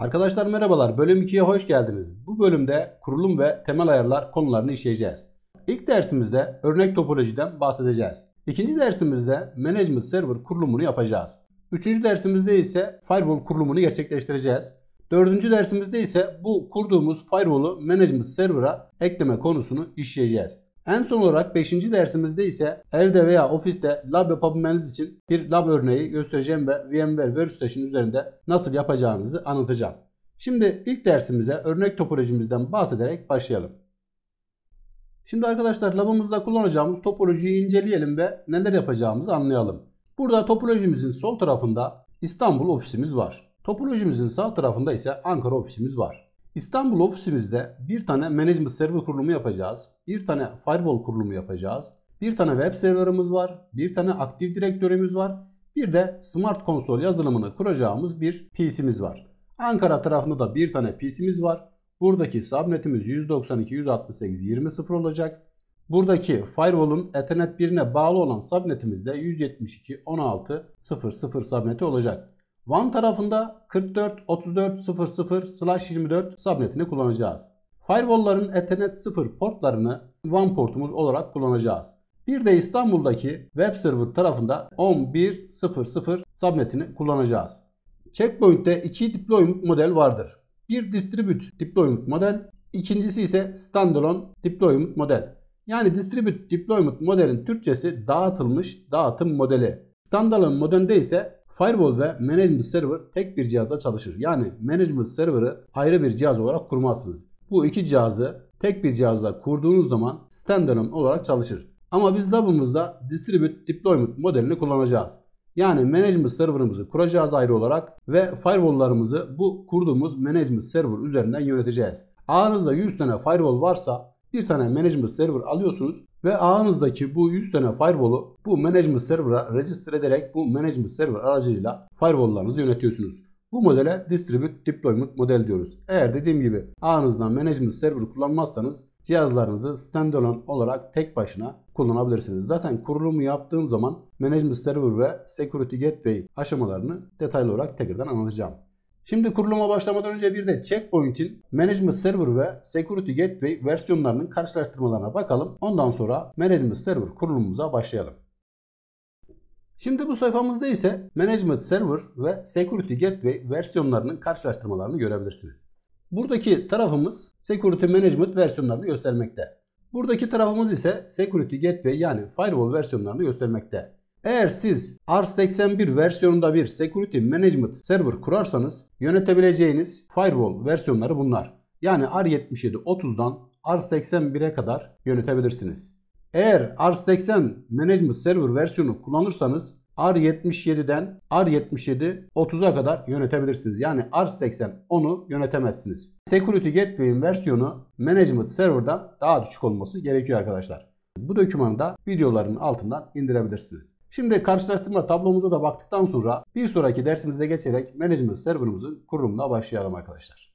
Arkadaşlar merhabalar. Bölüm 2'ye hoş geldiniz. Bu bölümde kurulum ve temel ayarlar konularını işleyeceğiz. İlk dersimizde örnek topolojiden bahsedeceğiz. İkinci dersimizde Management Server kurulumunu yapacağız. Üçüncü dersimizde ise Firewall kurulumunu gerçekleştireceğiz. Dördüncü dersimizde ise bu kurduğumuz firewall'u Management Server'a ekleme konusunu işleyeceğiz. En son olarak 5. dersimizde ise evde veya ofiste lab yapabilmeniz için bir lab örneği göstereceğim ve VMware Workstation üzerinde nasıl yapacağınızı anlatacağım. Şimdi ilk dersimize örnek topolojimizden bahsederek başlayalım. Şimdi arkadaşlar labımızda kullanacağımız topolojiyi inceleyelim ve neler yapacağımızı anlayalım. Burada topolojimizin sol tarafında İstanbul ofisimiz var. Topolojimizin sağ tarafında ise Ankara ofisimiz var. İstanbul ofisimizde bir tane management server kurulumu yapacağız. Bir tane firewall kurulumu yapacağız. Bir tane web serverımız var. Bir tane aktif direktörümüz var. Bir de smart konsol yazılımını kuracağımız bir PC'miz var. Ankara tarafında da bir tane PC'miz var. Buradaki subnetimiz 192.168.20.0 olacak. Buradaki firewall'un Ethernet 1'ine bağlı olan subnetimiz de 172.16.00 subneti olacak. Van tarafında 44.34.00/24 subnetini kullanacağız. Firewall'ların Ethernet 0 portlarını WAN portumuz olarak kullanacağız. Bir de İstanbul'daki web server tarafında 11.00 subnetini kullanacağız. Checkpoint'te iki deployment model vardır. Bir distribute deployment model, ikincisi ise standalone deployment model. Yani distribute deployment modelin Türkçesi dağıtılmış dağıtım modeli. Standalone modelde ise Firewall ve Management Server tek bir cihazda çalışır. Yani Management Server'ı ayrı bir cihaz olarak kurmazsınız. Bu iki cihazı tek bir cihazda kurduğunuz zaman standalone olarak çalışır. Ama biz labımızda Distribute Deployment modelini kullanacağız. Yani management server'ımızı kuracağız ayrı olarak ve firewall'larımızı bu kurduğumuz management server üzerinden yöneteceğiz. Ağınızda 100 tane firewall varsa bir tane management server alıyorsunuz ve ağınızdaki bu 100 tane firewall'u bu management server'a register ederek bu management server aracılığıyla firewall'larınızı yönetiyorsunuz. Bu modele Distribute Deployment model diyoruz. Eğer dediğim gibi ağınızdan Management Server kullanmazsanız cihazlarınızı standalone olarak tek başına kullanabilirsiniz. Zaten kurulumu yaptığım zaman Management Server ve Security Gateway aşamalarını detaylı olarak tekrardan anlatacağım. Şimdi kuruluma başlamadan önce bir de Checkpoint'in Management Server ve Security Gateway versiyonlarının karşılaştırmalarına bakalım. Ondan sonra Management Server kurulumumuza başlayalım. Şimdi bu sayfamızda ise Management Server ve Security Gateway versiyonlarının karşılaştırmalarını görebilirsiniz. Buradaki tarafımız Security Management versiyonlarını göstermekte. Buradaki tarafımız ise Security Gateway yani Firewall versiyonlarını göstermekte. Eğer siz r 81 versiyonunda bir Security Management Server kurarsanız yönetebileceğiniz firewall versiyonları bunlar. Yani r 77 30dan R81'e kadar yönetebilirsiniz. Eğer R80 Management Server versiyonu kullanırsanız R77'den R77 30'a kadar yönetebilirsiniz. Yani R80 10'u yönetemezsiniz. Security Gateway'in versiyonu Management Server'dan daha düşük olması gerekiyor arkadaşlar. Bu dokümanı da videoların altından indirebilirsiniz. Şimdi karşılaştırma tablomuza da baktıktan sonra bir sonraki dersimize geçerek Management Server'ımızın kurulumuna başlayalım arkadaşlar.